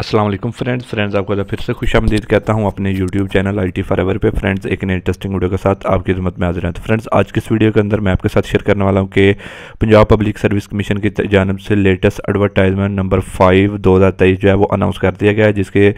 Aslam friends friends आपको फिर से खुश आमदीद कहता हूँ अपने YouTube channel I T ever पर फ्रेंड्स एक नई इंटरेस्टिंग वीडियो के साथ आपकी खिदमत में हाजिर हैं तो फ्रेंड्स आज की इस वीडियो के अंदर मैं आपके साथ शेयर करने वाला हूँ कि पंजाब पब्लिक सर्विस कमीशन की जानब से लेटेस्ट एडवर्टाइजमेंट नंबर फाइव दो हज़ार तेईस जो है वो अनाउंस कर दिया गया है जिसके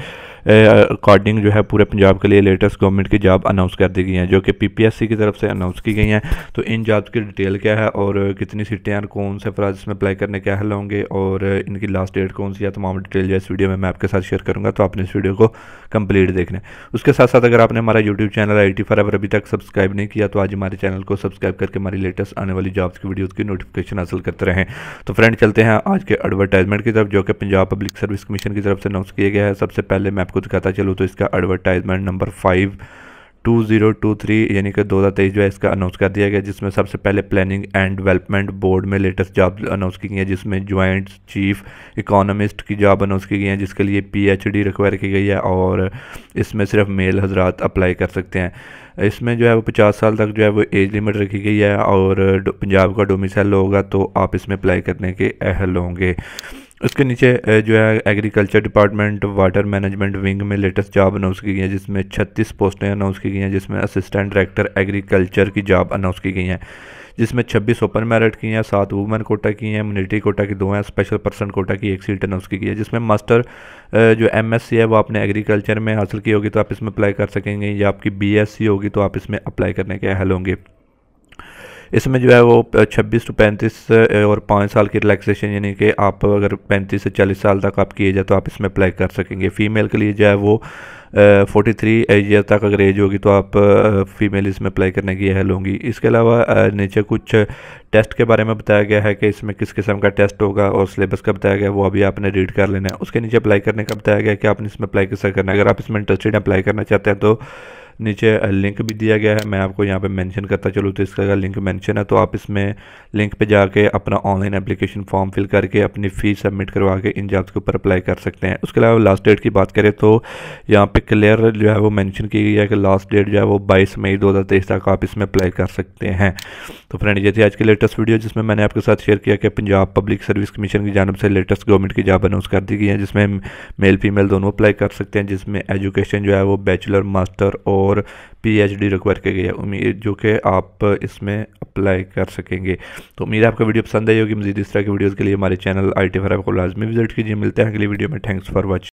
अकॉर्डिंग जो है पूरे पंजाब के लिए लेटेस्ट गवर्नमेंट की जॉब अनाउंस कर दी गई हैं जो कि पी की तरफ से अनाउंस की गई हैं तो इन जॉब की डिटेल क्या है और कितनी सीटें हैं कौन से फ्राज इसमें अप्लाई करने क्या हल होंगे और इनकी लास्ट डेट कौन सी है तमाम डिटेल जो इस वीडियो में मैं आपके साथ शेयर करूँगा तो आपने इस वीडियो को कंप्लीट देखना है उसके साथ साथ अगर आपने हमारा यूट्यूब चैनल आई टी अभी तक सब्सक्राइब नहीं किया तो आज हमारे चैनल को सब्सक्राइब करके हमारी लेटेस्ट आने वाली जॉब्स की वीडियोज़ की नोटिफिकेशन हासिल करते रहें तो फ्रेंड चलते हैं आज के एडवर्टाइजमेंट की तरफ जो कि पंजाब पब्लिक सर्विस कमीशन की तरफ से अनाउंस किया गया है सबसे पहले मैं आपको दिखाता चलूँ तो इसका advertisement number five two zero two three यानी कि दो हज़ार तेईस जो है इसका अनाउंस कर दिया गया जिसमें सबसे पहले प्लानिंग एंड डेवलपमेंट बोर्ड में लेटेस्ट जॉब अनाउंस की गई है जिसमें ज्वाइंट चीफ इकोनॉमिस्ट की जॉब अनाउंस की गई है जिसके लिए पीएचडी रिक्वायर की गई है और इसमें सिर्फ मेल हजरात अप्लाई कर सकते हैं इसमें जो है वो पचास साल तक जो है वो एज लिमिट रखी गई है और पंजाब का डोमिसल होगा तो आप इसमें अप्लाई करने के अहल होंगे उसके नीचे जो है agriculture department water management wing में लेटेस्ट जॉब अनाउंस की गई है जिसमें छत्तीस पोस्टें अनाउंस की गई हैं जिसमें असिस्टेंट डायरेक्टर एग्रीकल्चर की जॉब अनाउंस की गई हैं जिसमें 26 ओपन मेरिट की हैं सात वुमेन कोटा की हैं मिलिट्री कोटा की दो हैं स्पेशल पर्सन कोटा की एक सीट अनाउंस की गई है जिसमें मास्टर जो एम है वो आपने एग्रीकल्चर में हासिल की होगी तो आप इसमें अप्लाई कर सकेंगे या आपकी बी होगी तो आप इसमें अप्लाई करने के अहल होंगे इसमें जो है वो छब्बीस टू पैंतीस और पाँच साल की रिलैक्सेशन यानी कि आप अगर पैंतीस से चालीस साल तक आपकी किए जाए तो आप इसमें अप्लाई कर सकेंगे फ़ीमेल के लिए जो है वो फोर्टी थ्री ईयर तक अगर एज होगी तो आप फीमेल इसमें अप्लाई करने की हेल होंगी इसके अलावा नीचे कुछ टेस्ट के बारे में बताया गया है कि इसमें किस किस्म का टेस्ट होगा और सिलेबस का बताया गया वो अभी आपने रीड कर लेना है उसके नीचे अप्लाई करने का बताया गया कि आपने इसमें अप्लाई किस करना है अगर आप इसमें इंटरेस्टेड अप्लाई करना चाहते हैं तो नीचे लिंक भी दिया गया है मैं आपको यहाँ पे मेंशन करता चलूँ तो इसका अगर लिंक मेंशन है तो आप इसमें लिंक पे जाके अपना ऑनलाइन एप्लीकेशन फॉर्म फिल करके अपनी फ़ीस सबमिट करवा के इन जॉब्स के ऊपर अप्लाई कर सकते हैं उसके अलावा लास्ट डेट की बात करें तो यहाँ पर क्लियर जो है वो मैंशन की गई है कि लास्ट डेट जो है वो बाईस मई दो तक आप इसमें अप्लाई कर सकते हैं तो फ्रेंड ये थी आज की लेटेस्ट वीडियो जिसमें मैंने आपके साथ शेयर किया कि पंजाब पब्लिक सर्विस कमीशन की जानब से लेटेस्ट गवर्नमेंट की जॉब अनाउंस कर दी गई है जिसमें मेल फीमेल दोनों अप्लाई कर सकते हैं जिसमें एजुकेशन जो है वो बैचलर मास्टर और और पीएचडी रिक्वायर की गई है उम्मीद जो कि आप इसमें अप्लाई कर सकेंगे तो उम्मीद आपका वीडियो पसंद आई होगी मजीद इस तरह की वीडियोज़ के लिए हमारे चैनल आई टी फराब को लाजमी विजिट कीजिए मिलते हैं अगली वीडियो में थैंक्स फॉर वॉचिंग